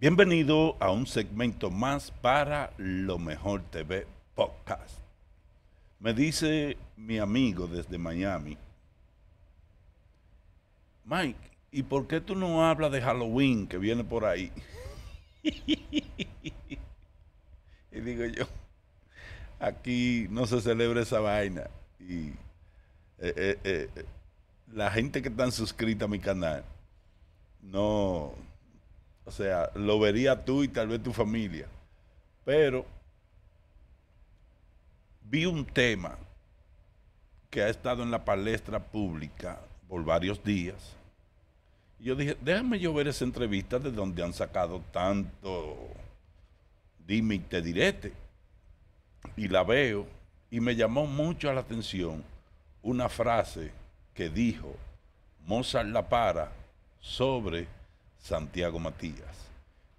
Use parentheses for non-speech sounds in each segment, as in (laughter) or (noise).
Bienvenido a un segmento más para Lo Mejor TV Podcast. Me dice mi amigo desde Miami, Mike, ¿y por qué tú no hablas de Halloween que viene por ahí? (laughs) y digo yo, aquí no se celebra esa vaina. Y eh, eh, eh, la gente que está suscrita a mi canal no o sea, lo vería tú y tal vez tu familia. Pero vi un tema que ha estado en la palestra pública por varios días. Y yo dije, déjame yo ver esa entrevista de donde han sacado tanto dime y te direte. Y la veo y me llamó mucho la atención una frase que dijo Mozart La Para sobre Santiago Matías.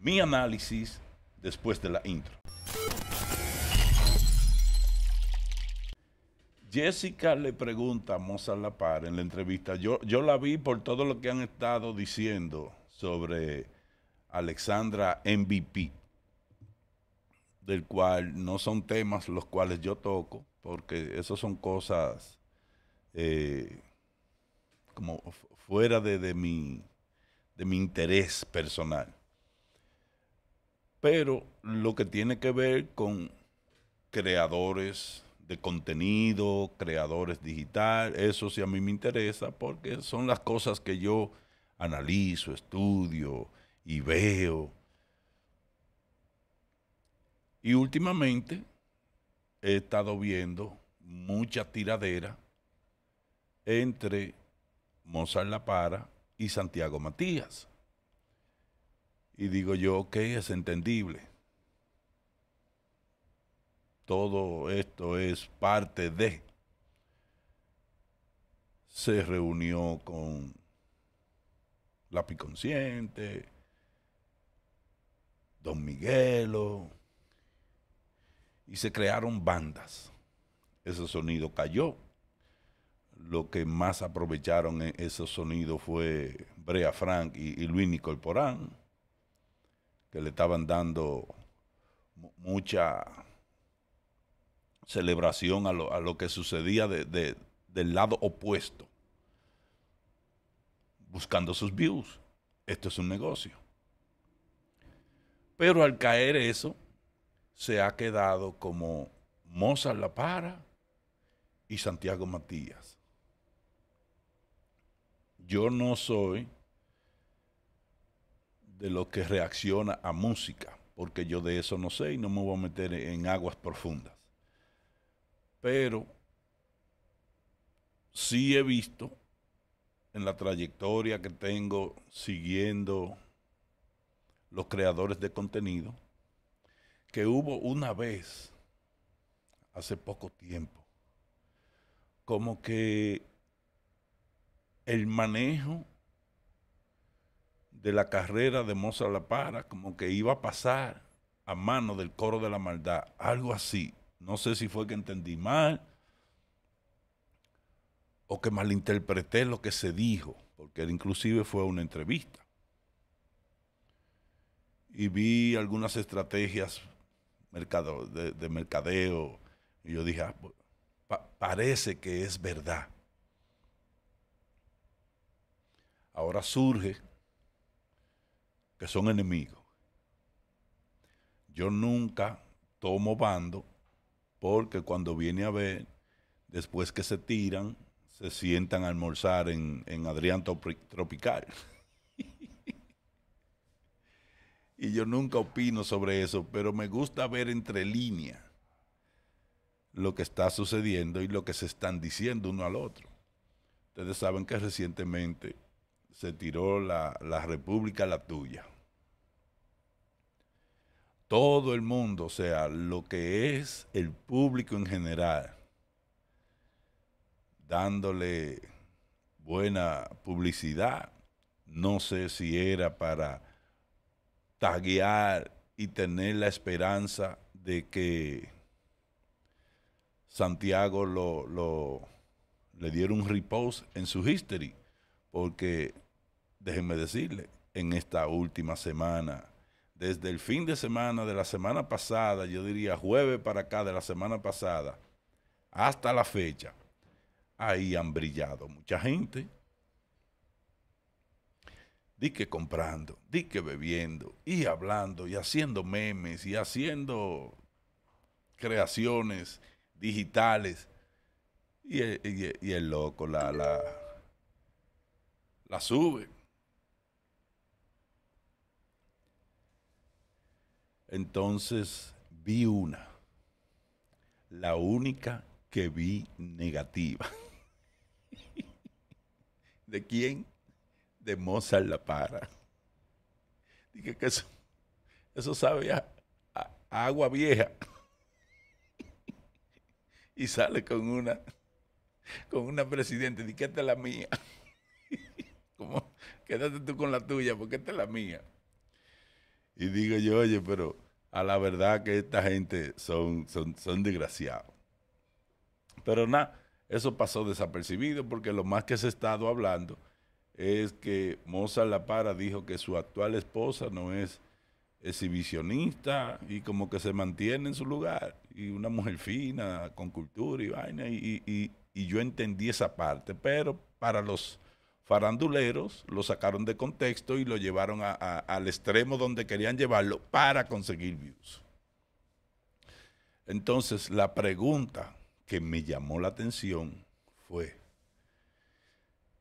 Mi análisis después de la intro. Jessica le pregunta a Mozart Lapar en la entrevista, yo, yo la vi por todo lo que han estado diciendo sobre Alexandra MVP, del cual no son temas los cuales yo toco, porque eso son cosas eh, como fuera de, de mi de mi interés personal. Pero lo que tiene que ver con creadores de contenido, creadores digital, eso sí a mí me interesa porque son las cosas que yo analizo, estudio y veo. Y últimamente he estado viendo mucha tiradera entre Mozart La Para y Santiago Matías. Y digo yo, que es entendible. Todo esto es parte de. Se reunió con la Consciente, Don Miguelo, y se crearon bandas. Ese sonido cayó lo que más aprovecharon e-, esos sonidos fue Brea Frank y, Luis Nicol Porán, que le estaban dando mucha celebración a lo, que sucedía del lado opuesto, buscando sus views. Esto es un negocio. Pero al caer eso, se ha quedado como Mozart La Para y Santiago Matías yo no soy de los que reacciona a música, porque yo de eso no sé y no me voy a meter en aguas profundas. Pero sí he visto en la trayectoria que tengo siguiendo los creadores de contenido, que hubo una vez, hace poco tiempo, como que el manejo de la carrera de Moza La Para, como que iba a pasar a mano del coro de la maldad, algo así. No sé si fue que entendí mal o que malinterpreté lo que se dijo, porque inclusive fue una entrevista. Y vi algunas estrategias de, mercadeo y yo dije, ah, parece que es verdad. ahora surge que son enemigos. Yo nunca tomo bando porque cuando viene a ver, después que se tiran, se sientan a almorzar en, en Adrián Tropical. (laughs) y yo nunca opino sobre eso, pero me gusta ver entre líneas lo que está sucediendo y lo que se están diciendo uno al otro. Ustedes saben que recientemente se tiró la, la República, la tuya. Todo el mundo, o sea, lo que es el público en general, dándole buena publicidad. No sé si era para taguear y tener la esperanza de que Santiago lo, le diera un repose en su history, porque déjenme decirle, en esta última semana, desde el fin de semana de la semana pasada, yo diría jueves para acá de la semana pasada, hasta la fecha, ahí han brillado mucha gente. Di que comprando, di que bebiendo, y hablando, y haciendo memes, y haciendo creaciones digitales. Y, el loco la, la, la sube. Entonces vi una, la única que vi negativa. (laughs) ¿De quién? De Mozart La Para. Dije que eso, eso sabe a, agua vieja. (laughs) y sale con una, con una presidente. Dije, esta es la mía. (laughs) Como, quédate tú con la tuya, porque esta es la mía. Y digo yo, oye, pero a la verdad que esta gente son, son, desgraciados. Pero nada, eso pasó desapercibido porque lo más que se ha estado hablando es que Mozart La Para dijo que su actual esposa no es exhibicionista y como que se mantiene en su lugar. Y una mujer fina, con cultura y vaina. y yo entendí esa parte, pero para los faranduleros lo sacaron de contexto y lo llevaron al extremo donde querían llevarlo para conseguir views. Entonces, la pregunta que me llamó la atención fue,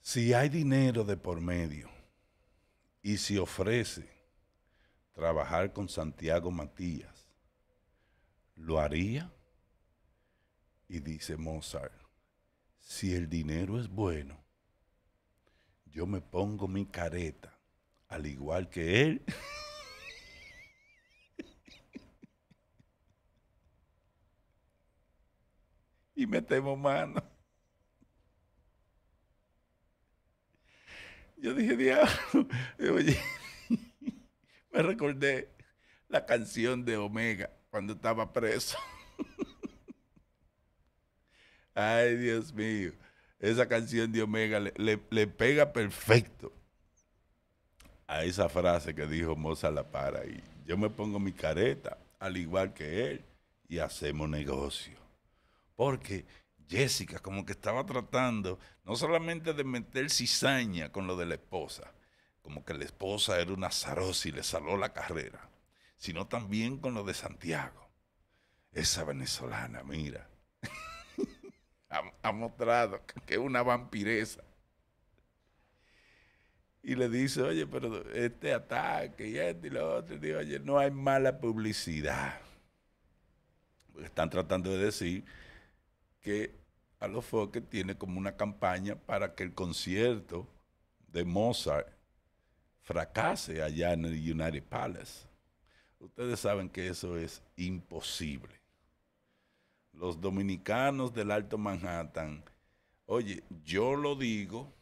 si hay dinero de por medio y si ofrece trabajar con Santiago Matías, ¿lo haría? Y dice Mozart, si el dinero es bueno, yo me pongo mi careta, al igual que él. (laughs) y metemos mano. Yo dije, diablo, oye, (laughs) me recordé la canción de Omega cuando estaba preso. (laughs) Ay, Dios mío esa canción de Omega le, pega perfecto a esa frase que dijo Moza La Para. Y yo me pongo mi careta, al igual que él, y hacemos negocio. Porque Jessica como que estaba tratando no solamente de meter cizaña con lo de la esposa, como que la esposa era una zarosa y le salió la carrera, sino también con lo de Santiago. Esa venezolana, mira, ha, mostrado que es una vampireza. Y le dice, oye, pero este ataque y este y lo otro. Y dice, oye, no hay mala publicidad. Porque están tratando de decir que a los foques tiene como una campaña para que el concierto de Mozart fracase allá en el United Palace. Ustedes saben que eso es imposible los dominicanos del Alto Manhattan, oye, yo lo digo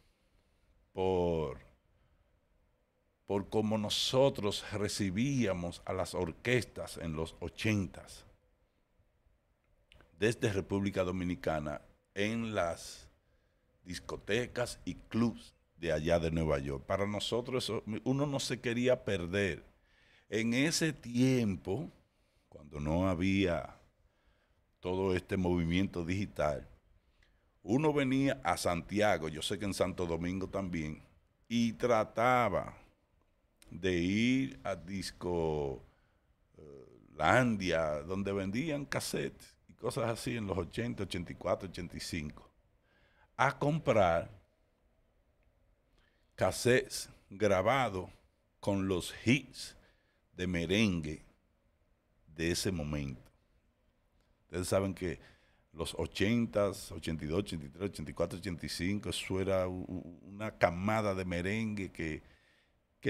por, por cómo nosotros recibíamos a las orquestas en los ochentas desde República Dominicana en las discotecas y clubs de allá de Nueva York. Para nosotros uno no se quería perder. En ese tiempo, cuando no había todo este movimiento digital, uno venía a Santiago, yo sé que en Santo Domingo también, y trataba de ir a Disco eh, Landia, donde vendían cassettes y cosas así en los 80, 84, 85, a comprar cassettes grabados con los hits de merengue de ese momento. Ustedes saben que los 80s, 82, 83, 84, 85, eso era una camada de merengue que,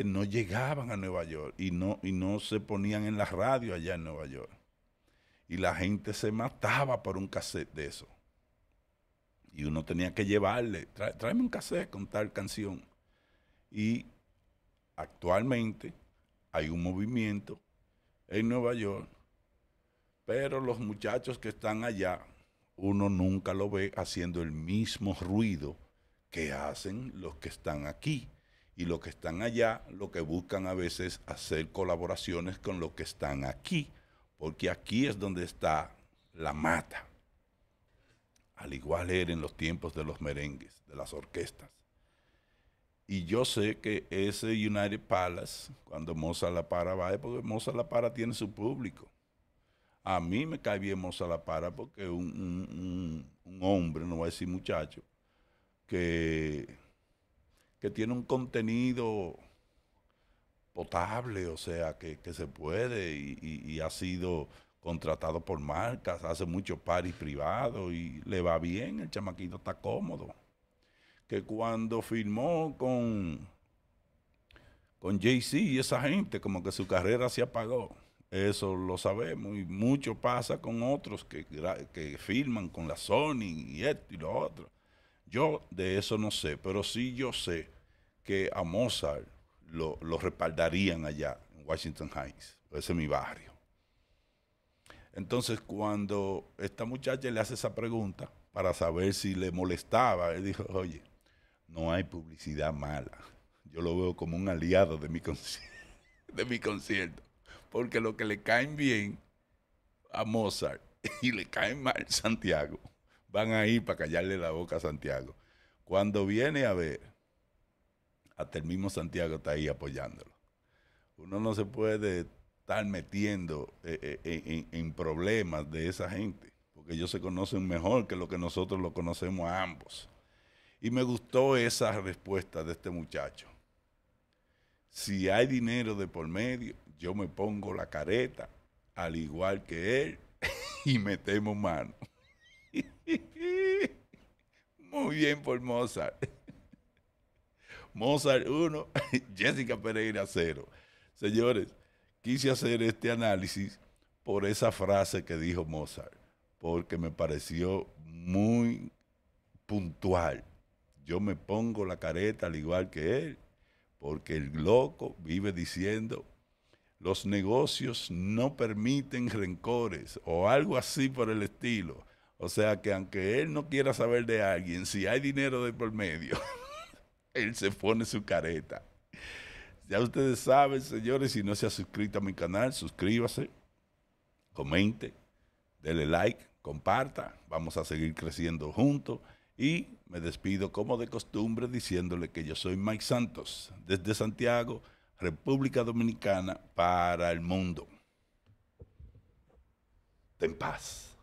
no llegaban a Nueva York y no, y no se ponían en la radio allá en Nueva York. Y la gente se mataba por un cassette de eso. Y uno tenía que llevarle, tráeme un cassette con tal canción. Y actualmente hay un movimiento en Nueva York pero los muchachos que están allá, uno nunca lo ve haciendo el mismo ruido que hacen los que están aquí. Y los que están allá lo que buscan a veces hacer colaboraciones con los que están aquí, porque aquí es donde está la mata. Al igual era en los tiempos de los merengues, de las orquestas. Y yo sé que ese United Palace, cuando Moza La Para va, porque Moza La Para tiene su público. A mí me cae bien Moza La Para porque un, un, hombre, no voy a decir muchacho, que, que tiene un contenido potable, o sea, que, se puede y, ha sido contratado por marcas, hace muchos paris privados y le va bien, el chamaquito está cómodo. Que cuando firmó con, con jay y esa gente, como que su carrera se apagó. Eso lo sabemos y mucho pasa con otros que, que filman con la Sony y esto y lo otro. Yo de eso no sé, pero sí yo sé que a Mozart lo, respaldarían allá en Washington Heights. Ese es mi barrio. Entonces cuando esta muchacha le hace esa pregunta para saber si le molestaba, él dijo, oye, no hay publicidad mala. Yo lo veo como un aliado de mi, (laughs) de mi concierto. Porque lo que le caen bien a Mozart (laughs) y le caen mal a Santiago, van a ir para callarle la boca a Santiago. Cuando viene a ver, hasta el mismo Santiago está ahí apoyándolo. Uno no se puede estar metiendo eh, eh, en, en problemas de esa gente, porque ellos se conocen mejor que lo que nosotros lo conocemos a ambos. Y me gustó esa respuesta de este muchacho. Si hay dinero de por medio, yo me pongo la careta, al igual que él, (laughs) y metemos mano. (laughs) Muy bien por Mozart. (laughs) Mozart 1, Jessica Pereira 0. Señores, quise hacer este análisis por esa frase que dijo Mozart, porque me pareció muy puntual. Yo me pongo la careta al igual que él, porque el loco vive diciendo los negocios no permiten rencores o algo así por el estilo. O sea que aunque él no quiera saber de alguien, si hay dinero de por medio, (laughs) él se pone su careta. Ya ustedes saben, señores, si no se ha suscrito a mi canal, suscríbase, comente, dele like, comparta. Vamos a seguir creciendo juntos. Y me despido como de costumbre diciéndole que yo soy Mike Santos, desde Santiago. República Dominicana para el mundo. Ten paz.